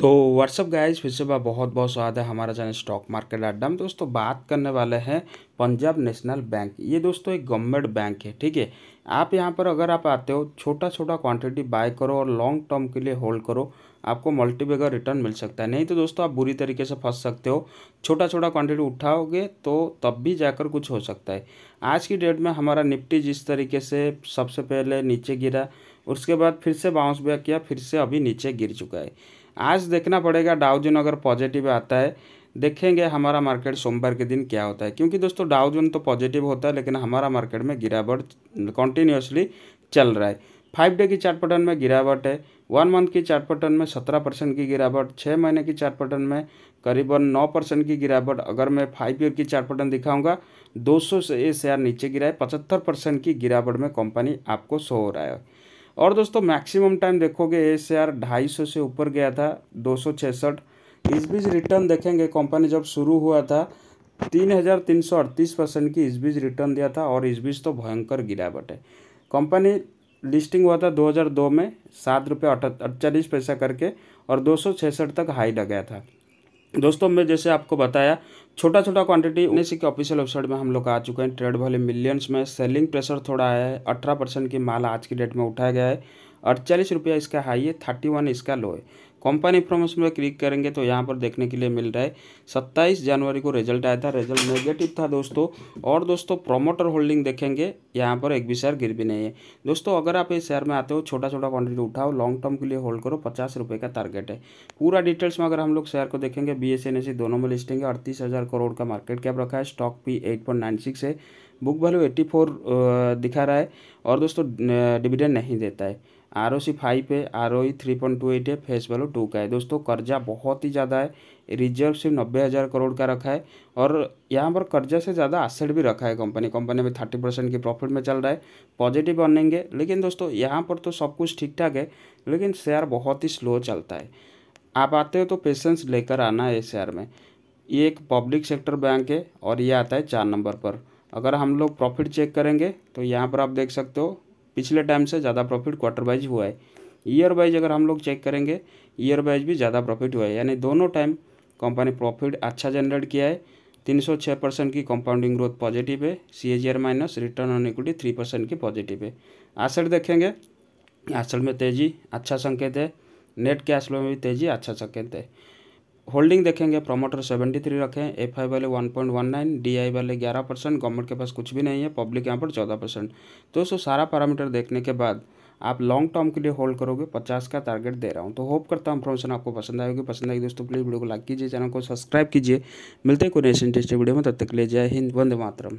तो WhatsApp guys फिर से बात बहुत बहुत स्वाद है हमारा चैनल स्टॉक मार्केट अड्डा में दोस्तों बात करने वाले हैं पंजाब नेशनल बैंक ये दोस्तों एक गवर्नमेंट बैंक है ठीक है आप यहाँ पर अगर आप आते हो छोटा छोटा क्वांटिटी बाय करो और लॉन्ग टर्म के लिए होल्ड करो आपको मल्टीबेगर रिटर्न मिल सकता है नहीं तो दोस्तों आप बुरी तरीके से फंस सकते हो छोटा छोटा क्वांटिटी उठाओगे तो तब भी जाकर कुछ हो सकता है आज की डेट में हमारा निफ्टी जिस तरीके से सबसे पहले नीचे गिरा उसके बाद फिर से बाउंस बैक किया फिर से अभी नीचे गिर चुका है आज देखना पड़ेगा डाउजन अगर पॉजिटिव आता है देखेंगे हमारा मार्केट सोमवार के दिन क्या होता है क्योंकि दोस्तों डाउजन तो पॉजिटिव होता है लेकिन हमारा मार्केट में गिरावट कंटिन्यूसली चल रहा है फाइव डे की चार्ट पैटर्न में गिरावट है वन मंथ की चार्ट पैटर्न में सत्रह परसेंट की गिरावट छः महीने की चार्ट पैटर्न में करीबन नौ परसेंट की गिरावट अगर मैं फाइव ईयर की चार्ट पैटर्न दिखाऊंगा 200 से ये शेयर नीचे गिरा है पचहत्तर परसेंट की गिरावट में कंपनी आपको सो रहा है और दोस्तों मैक्सिमम टाइम देखोगे ए शेयर ढाई सौ से ऊपर गया था दो सौ छसठ इस बीच रिटर्न देखेंगे कंपनी जब शुरू हुआ था तीन हज़ार तीन सौ अड़तीस परसेंट की इस बीच रिटर्न दिया था और इस बीच तो भयंकर गिरावट है कंपनी लिस्टिंग हुआ था 2002 में सात रुपये अड़चालीस पैसा करके और दो सौ छसठ तक हाई लगाया था दोस्तों मैं जैसे आपको बताया छोटा छोटा क्वांटिटी उन्नीस के ऑफिशियल वेबसाइट में हम लोग आ चुके हैं ट्रेड वाले मिलियंस में सेलिंग प्रेशर थोड़ा आया है अठारह परसेंट की माल आज की डेट में उठाया गया है और चालीस रुपया इसका हाई है थर्टी वन इसका लो है कंपनी इन्फॉर्मेशन में क्लिक करेंगे तो यहाँ पर देखने के लिए मिल रहा है सत्ताईस जनवरी को रिजल्ट आया था रिजल्ट नेगेटिव था दोस्तों और दोस्तों प्रोमोटर होल्डिंग देखेंगे यहाँ पर एक भी शेयर गिर भी नहीं है दोस्तों अगर आप इस शेयर में आते हो छोटा छोटा क्वान्टिटी उठाओ लॉन्ग टर्म के लिए होल्ड करो पचास रुपये का टारगेट है पूरा डिटेल्स में अगर हम लोग शेयर को देखेंगे बी एस एन एस दोनों में लिस्टेंगे अड़तीस हज़ार करोड़ का मार्केट कैप रखा है स्टॉक भी एट पॉइंट नाइन सिक्स है बुक वैल्यू एट्टी फोर दिखा रहा है और दोस्तों डिविडेंड नहीं देता है आर ओ सी फाइव है R O three point two eight है फेस वैल्यू टू का है दोस्तों कर्जा बहुत ही ज़्यादा है रिजर्व सिर्फ नब्बे हज़ार करोड़ का रखा है और यहाँ पर कर्जा से ज़्यादा असेट भी रखा है कंपनी कंपनी में थर्टी परसेंट की प्रॉफिट में चल रहा है पॉजिटिव अर्निंग है लेकिन दोस्तों यहाँ पर तो सब कुछ ठीक ठाक है लेकिन शेयर बहुत ही स्लो चलता है आप आते हो तो पेशेंस लेकर आना है शेयर में ये एक पब्लिक सेक्टर बैंक है और ये आता है चार नंबर पर अगर हम लोग प्रॉफिट चेक करेंगे तो यहाँ पर आप देख सकते हो पिछले टाइम से ज़्यादा प्रॉफिट क्वार्टर वाइज हुआ है ईयर वाइज अगर हम लोग चेक करेंगे ईयर वाइज भी ज़्यादा प्रॉफिट हुआ है यानी दोनों टाइम कंपनी प्रॉफिट अच्छा जनरेट किया है तीन सौ छः परसेंट की कंपाउंडिंग ग्रोथ पॉजिटिव है C H minus return on equity three percent की पॉजिटिव है आसर देखेंगे आसर में तेज़ी अच्छा संकेत है नेट कैश फ्लो में भी तेज़ी अच्छा संकेत है होल्डिंग देखेंगे प्रमोटर 73 रखें एफ आई वाले 1.19 डीआई वाले 11 परसेंट गवर्नमेंट के पास कुछ भी नहीं है पब्लिक यहाँ पर 14 परसेंट दोस्तों सारा पैरामीटर देखने के बाद आप लॉन्ग टर्म के लिए होल्ड करोगे 50 का टारगेट दे रहा हूँ तो होप करता हूँ इन्फॉर्मेशन आपको पसंद आएगी पसंद आएगी दोस्तों प्लीज़ वीडियो को लाइक कीजिए चैनल को सब्सक्राइब कीजिए मिलते हैं कोई नेशन टेस्ट वीडियो में तब तक ले जय हिंद वंदे मातरम